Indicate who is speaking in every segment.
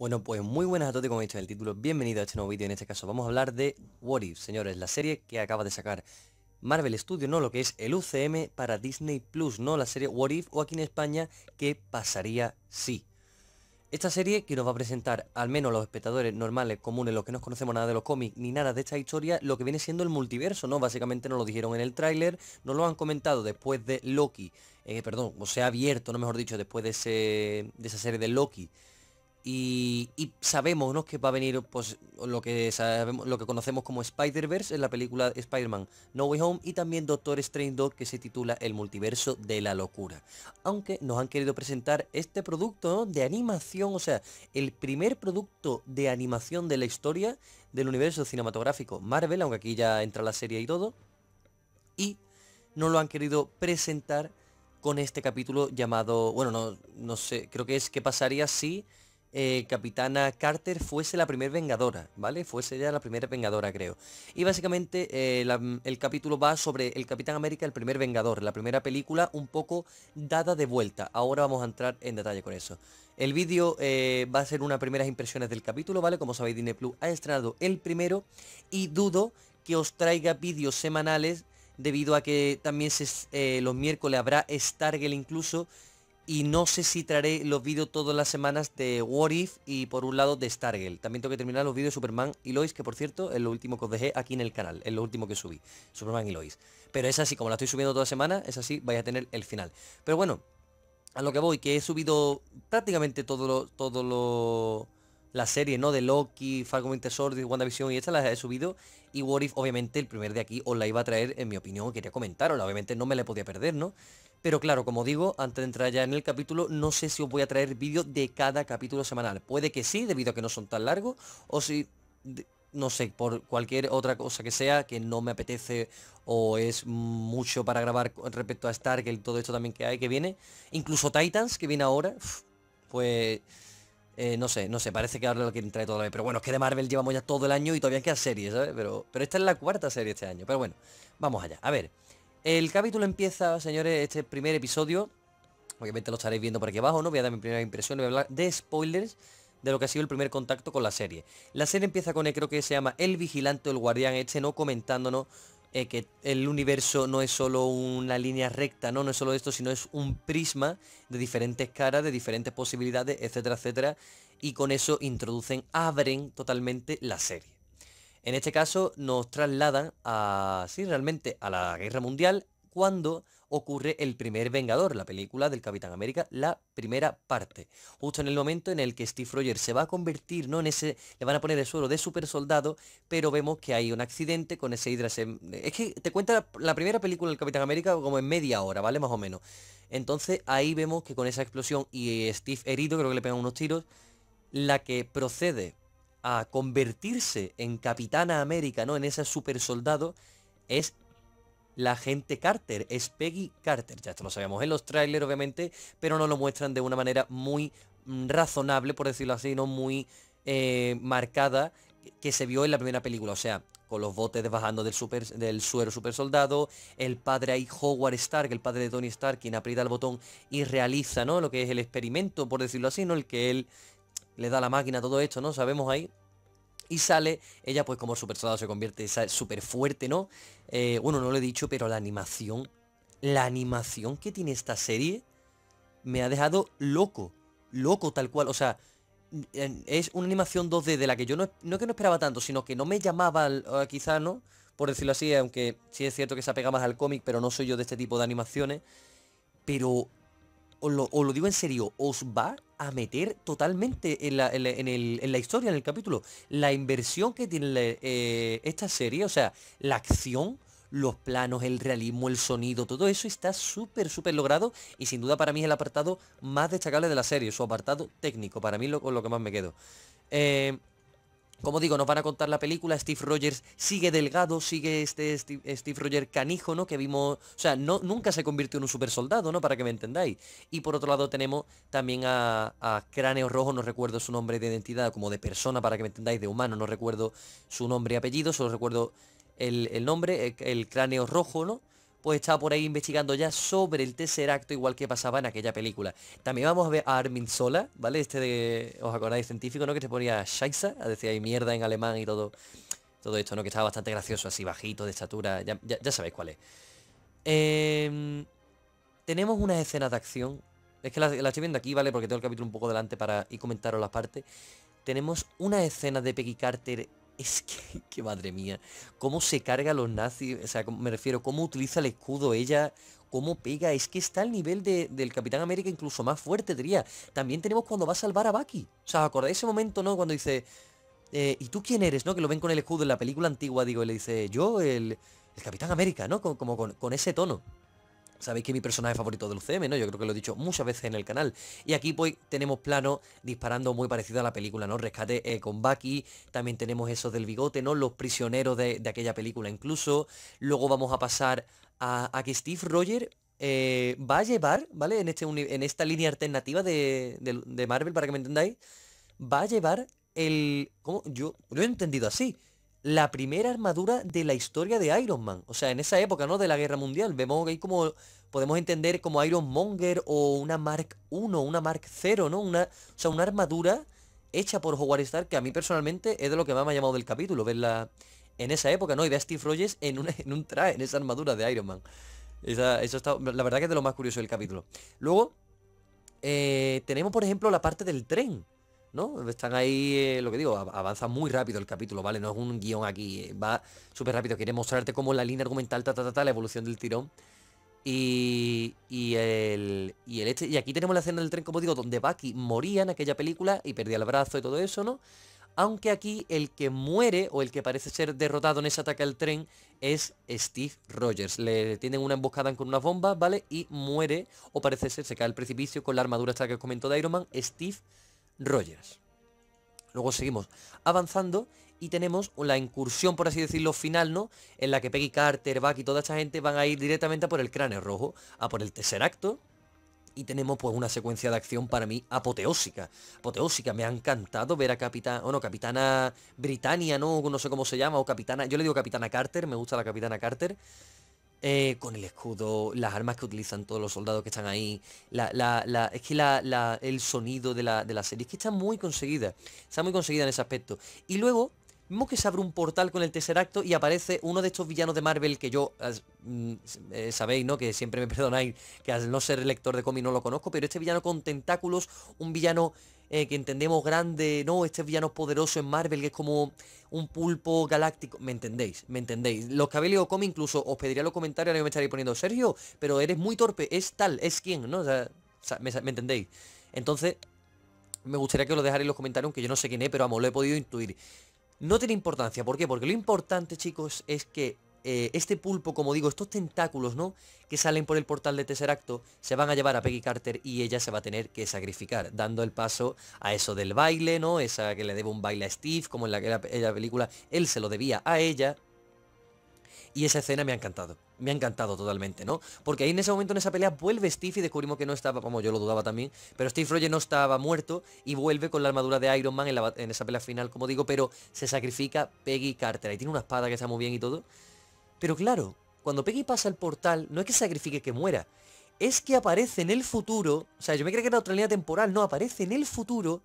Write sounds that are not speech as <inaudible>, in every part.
Speaker 1: Bueno, pues muy buenas a todos, como he dicho en el título, bienvenido a este nuevo vídeo. En este caso vamos a hablar de What If, señores, la serie que acaba de sacar Marvel Studios, no lo que es el UCM para Disney Plus, no la serie What If o aquí en España, ¿qué pasaría si? Esta serie que nos va a presentar, al menos los espectadores normales, comunes, los que no conocemos nada de los cómics ni nada de esta historia, lo que viene siendo el multiverso, ¿no? Básicamente nos lo dijeron en el tráiler, nos lo han comentado después de Loki, eh, perdón, o sea, abierto, no mejor dicho, después de, de esa serie de Loki, y, sabemos ¿no? que va a venir pues, lo, que lo que conocemos como Spider-Verse en la película Spider-Man No Way Home y también Doctor Strange 2 que se titula El multiverso de la locura. Aunque nos han querido presentar este producto de animación, o sea, el primer producto de animación de la historia del universo cinematográfico Marvel, aunque aquí ya entra la serie y todo. Y no lo han querido presentar con este capítulo llamado, bueno, no, no sé, creo que es qué pasaría si... Eh, capitana Carter fuese la primera vengadora, ¿vale? Fuese ella la primera vengadora, creo. Y básicamente eh, mm, el capítulo va sobre el Capitán América, el primer vengador, la primera película un poco dada de vuelta. Ahora vamos a entrar en detalle con eso. El vídeo eh, va a ser unas primeras impresiones del capítulo, ¿vale? Como sabéis, Disney Plus ha estrenado el primero y dudo que os traiga vídeos semanales debido a que también los miércoles habrá Stargirl incluso y no sé si traeré los vídeos todas las semanas de What If y por un lado de Stargirl. También tengo que terminar los vídeos de Superman y Lois, que por cierto es lo último que os dejé aquí en el canal, es lo último que subí, Superman y Lois. Pero es así, como la estoy subiendo toda semana, es así, vais a tener el final. Pero bueno, a lo que voy, que he subido prácticamente todo lo... la serie, ¿no? De Loki, Falcon Winter Soldier, WandaVision y estas las he subido. Y What obviamente, el primer de aquí os la iba a traer, en mi opinión, quería comentaros. Obviamente no me la podía perder, ¿no? Pero claro, como digo, antes de entrar ya en el capítulo, no sé si os voy a traer vídeos de cada capítulo semanal. Puede que sí, debido a que no son tan largos, o si, no sé, por cualquier otra cosa que sea, que no me apetece o es mucho para grabar respecto a Stargate y todo esto también que hay, que viene. Incluso Titans, que viene ahora, pues... Eh, no sé, no sé, parece que ahora lo quieren traer toda Pero bueno, es que de Marvel llevamos ya todo el año y todavía queda serie ¿sabes? pero esta es la cuarta serie este año. Pero bueno, vamos allá. A ver, el capítulo empieza, señores, este primer episodio. Obviamente lo estaréis viendo por aquí abajo, ¿no? Voy a dar mi primera impresión, voy a hablar de spoilers de lo que ha sido el primer contacto con la serie. La serie empieza con, el, creo que se llama El Vigilante El Guardián este, ¿no? Comentándonos eh, que el universo no es solo una línea recta, ¿no? No es solo esto, sino es un prisma de diferentes caras, de diferentes posibilidades, etcétera, etcétera. Y con eso introducen, abren totalmente la serie. En este caso nos trasladan a, realmente a la Guerra Mundial cuando ocurre el primer Vengador, la película del Capitán América, la primera parte. Justo en el momento en el que Steve Rogers se va a convertir, ¿no? En ese, le van a poner el suelo de super soldado, pero vemos que hay un accidente con ese Hydra. Es que te cuenta la primera película del Capitán América como en media hora, ¿vale? Más o menos. Entonces ahí vemos que con esa explosión y Steve herido, creo que le pegan unos tiros, la que procede a convertirse en Capitana América, ¿no? En ese super soldado, es la gente Carter, es Peggy Carter. Ya esto lo sabemos en los trailers, obviamente, pero no lo muestran de una manera muy mm, razonable, por decirlo así, no muy eh, marcada, que se vio en la primera película. O sea, con los botes bajando del, del suero super soldado, el padre ahí, Howard Stark, el padre de Tony Stark, quien aprieta el botón y realiza, ¿no? Lo que es el experimento, por decirlo así, ¿no? El que él le da la máquina, todo esto, ¿no? Sabemos ahí. Y sale, ella pues como super soldado se convierte, súper fuerte, ¿no? Eh, bueno, no lo he dicho, pero la animación, la animación que tiene esta serie me ha dejado loco, loco tal cual, o sea, es una animación 2D de la que yo no, no que no esperaba tanto, sino que no me llamaba ah, quizá, ¿no? Por decirlo así, aunque sí es cierto que se apega más al cómic, pero no soy yo de este tipo de animaciones, pero os lo, digo en serio, os va a meter totalmente en la, historia, en el capítulo. La inversión que tiene eh, esta serie, o sea, la acción, los planos, el realismo, el sonido, todo eso está súper, súper logrado y sin duda para mí es el apartado más destacable de la serie, su apartado técnico, para mí lo, con lo que más me quedo. Eh, como digo, nos van a contar la película, Steve Rogers sigue delgado, sigue este Steve, Rogers canijo, ¿no? Que vimos, o sea, nunca se convirtió en un super soldado, ¿no? Para que me entendáis. Y por otro lado tenemos también a, Cráneo Rojo, no recuerdo su nombre de identidad, como de persona, para que me entendáis, de humano, no recuerdo su nombre y apellido, solo recuerdo el, nombre, eh, el Cráneo Rojo, ¿no? pues estaba por ahí investigando ya sobre el tercer acto, igual que pasaba en aquella película. También vamos a ver a Armin Sola, ¿vale? Este de, ¿os acordáis? Científico, ¿no? Que se ponía Scheisse, decía ahí mierda en alemán y todo, todo esto, ¿no? Que estaba bastante gracioso, así bajito, de estatura, ya, sabéis cuál es. Em, tenemos unas escena de acción. Es que las la estoy viendo aquí, ¿vale? Porque tengo el capítulo un poco delante para ir comentaros las partes. Tenemos una escena de Peggy Carter es que, <laughs> que, madre mía, cómo se carga a los nazis, o sea, me refiero, cómo utiliza el escudo ella, cómo pega, es que está al nivel del Capitán América incluso más fuerte, diría. También tenemos cuando va a salvar a Bucky. O sea, ¿acordáis ese momento, no? Cuando dice, eh, ¿y tú quién eres, no? Que lo ven con el escudo en la película antigua, digo, y le dice, yo, el, Capitán América, ¿no? Como, con ese tono. Sabéis que mi personaje favorito del UCM, ¿no? Yo creo que lo he dicho muchas veces en el canal. Y aquí pues tenemos plano disparando muy parecido a la película, ¿no? Rescate eh, con Bucky, también tenemos eso del bigote, ¿no? Los prisioneros de, aquella película incluso. Luego vamos a pasar a, que Steve Roger eh, va a llevar, ¿vale? En, este en esta línea alternativa de, de Marvel, para que me entendáis, va a llevar el... ¿Cómo? Yo lo he entendido así la primera armadura de la historia de Iron Man. O sea, en esa época, ¿no? De la Guerra Mundial. Vemos que como, podemos entender como Iron Monger o una Mark 1, una Mark 0, ¿no? Una, o sea, una armadura hecha por Howard Stark que a mí personalmente es de lo que más me ha llamado del capítulo, verla en esa época, ¿no? Y ver a Steve Rogers en, en un traje, en esa armadura de Iron Man. eso está, la verdad que es de lo más curioso del capítulo. Luego, eh, tenemos por ejemplo la parte del tren. ¿no? Están ahí, eh, lo que digo, avanza muy rápido el capítulo, ¿vale? No es un guión aquí, eh, va súper rápido. Quiere mostrarte cómo la línea argumental, ta, ta, ta, la evolución del tirón. Y, y, el, y el este. Y aquí tenemos la escena del tren, como digo, donde Bucky moría en aquella película y perdía el brazo y todo eso, ¿no? Aunque aquí el que muere o el que parece ser derrotado en ese ataque al tren es Steve Rogers. Le tienen una emboscada con unas bombas, ¿vale? Y muere, o parece ser, se cae al precipicio con la armadura esta que os comento de Iron Man. Steve Rogers. Luego seguimos avanzando y tenemos la incursión, por así decirlo, final, ¿no? En la que Peggy Carter, Buck y toda esta gente van a ir directamente a por el cráneo rojo, a por el tercer acto. Y tenemos pues una secuencia de acción para mí apoteósica. Apoteósica, me ha encantado ver a Capitana, no, Capitana Britannia, ¿no? No sé cómo se llama, o Capitana, yo le digo Capitana Carter, me gusta la Capitana Carter. Eh, con el escudo, las armas que utilizan todos los soldados que están ahí, es que el sonido de la, serie, es que está muy conseguida, está muy conseguida en ese aspecto. Y luego vemos que se abre un portal con el tercer acto y aparece uno de estos villanos de Marvel que yo mm, eh, sabéis, ¿no? Que siempre me <laughs> perdonáis que al no ser lector de cómic no lo conozco, pero este villano con tentáculos, un villano eh, que entendemos grande, no, este villano poderoso en Marvel, que es como un pulpo galáctico. ¿Me entendéis? ¿Me entendéis? Los que habéis leído incluso os pediría los comentarios, ahora me estaréis poniendo, Sergio, pero eres muy torpe, es tal, es quien, ¿no? O sea, me, entendéis? Entonces, me gustaría que lo dejarais en los comentarios, aunque yo no sé quién es, pero vamos, lo he podido intuir. No tiene importancia, ¿por qué? Porque lo importante, chicos, es que eh, este pulpo, como digo, estos tentáculos, ¿no? Que salen por el portal de Tesseracto, se van a llevar a Peggy Carter y ella se va a tener que sacrificar, dando el paso a eso del baile, ¿no? Esa que le debe un baile a Steve, como en la, que la película él se lo debía a ella. Y esa escena me ha encantado me ha encantado totalmente, ¿no? Porque ahí en ese momento, en esa pelea, vuelve Steve y descubrimos que no estaba, como yo lo dudaba también, pero Steve Roger no estaba muerto y vuelve con la armadura de Iron Man en, la, en esa pelea final, como digo, pero se sacrifica Peggy Carter. Ahí tiene una espada que está muy bien y todo. Pero claro, cuando Peggy pasa el portal, no es que sacrifique que muera, es que aparece en el futuro, o sea, yo me creía que era otra línea temporal, no, aparece en el futuro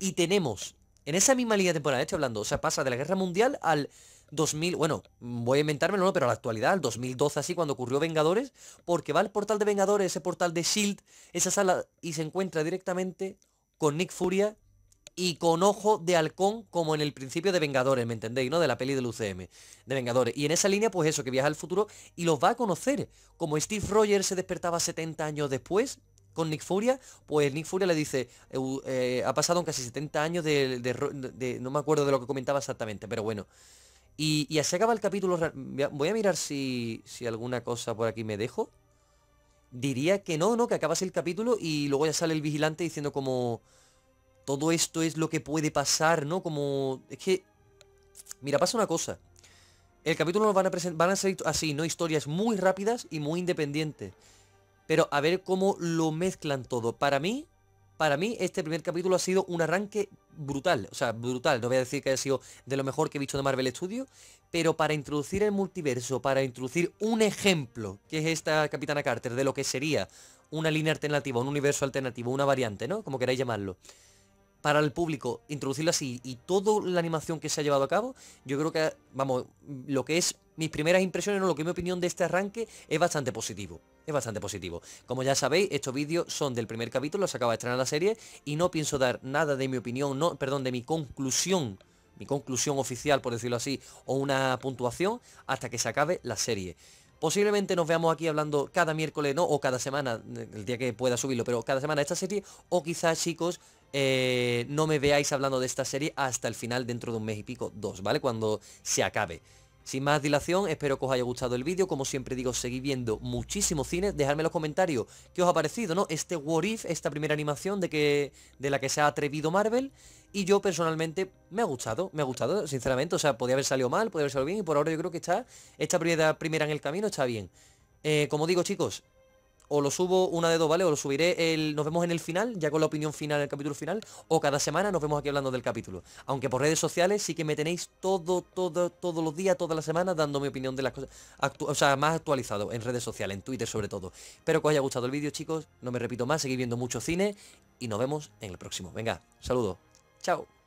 Speaker 1: y tenemos, en esa misma línea temporal, estoy hablando, o sea, pasa de la Guerra Mundial al 2000, bueno, voy a inventármelo, no, pero a la actualidad, al 2012 así, cuando ocurrió Vengadores, porque va al portal de Vengadores, ese portal de Shield, esa sala, y se encuentra directamente con Nick Furia y con ojo de halcón como en el principio de Vengadores, ¿me entendéis? ¿No? De la peli del UCM, de Vengadores. Y en esa línea, pues eso, que viaja al futuro y los va a conocer. Como Steve Rogers se despertaba 70 años después con Nick Furia, pues Nick Furia le dice, eh, ha pasado casi 70 años de, No me acuerdo de lo que comentaba exactamente, pero bueno. Y, y así acaba el capítulo. Voy a mirar si, si alguna cosa por aquí me dejo. Diría que no, ¿no? Que acabas el capítulo y luego ya sale el vigilante diciendo como todo esto es lo que puede pasar, ¿no? Como... Es que... Mira, pasa una cosa. El capítulo nos van a Van a ser así, ¿no? Historias muy rápidas y muy independientes. Pero a ver cómo lo mezclan todo. Para mí, para mí este primer capítulo ha sido un arranque brutal, o sea, brutal, no voy a decir que haya sido de lo mejor que he visto de Marvel Studios, pero para introducir el multiverso, para introducir un ejemplo, que es esta Capitana Carter, de lo que sería una línea alternativa, un universo alternativo, una variante, ¿no? Como queráis llamarlo para el público introducirlo así y toda la animación que se ha llevado a cabo, yo creo que, vamos, lo que es mis primeras impresiones, o lo que es mi opinión de este arranque es bastante positivo. Es bastante positivo. Como ya sabéis, estos vídeos son del primer capítulo, se acaba de estrenar la serie y no pienso dar nada de mi opinión, no, perdón, de mi conclusión mi conclusión oficial, por decirlo así, o una puntuación hasta que se acabe la serie. Posiblemente nos veamos aquí hablando cada miércoles, ¿no? O cada semana, el día que pueda subirlo, pero cada semana esta serie. O quizás, chicos, eh, no me veáis hablando de esta serie hasta el final dentro de un mes y pico, dos, ¿vale? Cuando se acabe. Sin más dilación, espero que os haya gustado el vídeo. Como siempre digo, seguid viendo muchísimos cine. Dejadme en los comentarios qué os ha parecido, ¿no? Este What If, esta primera animación de, que, de la que se ha atrevido Marvel. Y yo personalmente me ha gustado, me ha gustado, sinceramente. O sea, podía haber salido mal, podía haber salido bien. Y por ahora yo creo que está, esta primera, primera en el camino está bien. Eh, como digo, chicos, o lo subo una de dos, ¿vale? O lo subiré el... Nos vemos en el final, ya con la opinión final, del capítulo final. O cada semana nos vemos aquí hablando del capítulo. Aunque por redes sociales sí que me tenéis todo, todo, todos los días, todas las semanas, dando mi opinión de las cosas. o sea, más actualizado en redes sociales, en Twitter sobre todo. Espero que os haya gustado el vídeo, chicos. No me repito más, seguid viendo mucho cine. Y nos vemos en el próximo. Venga, saludos. Chao.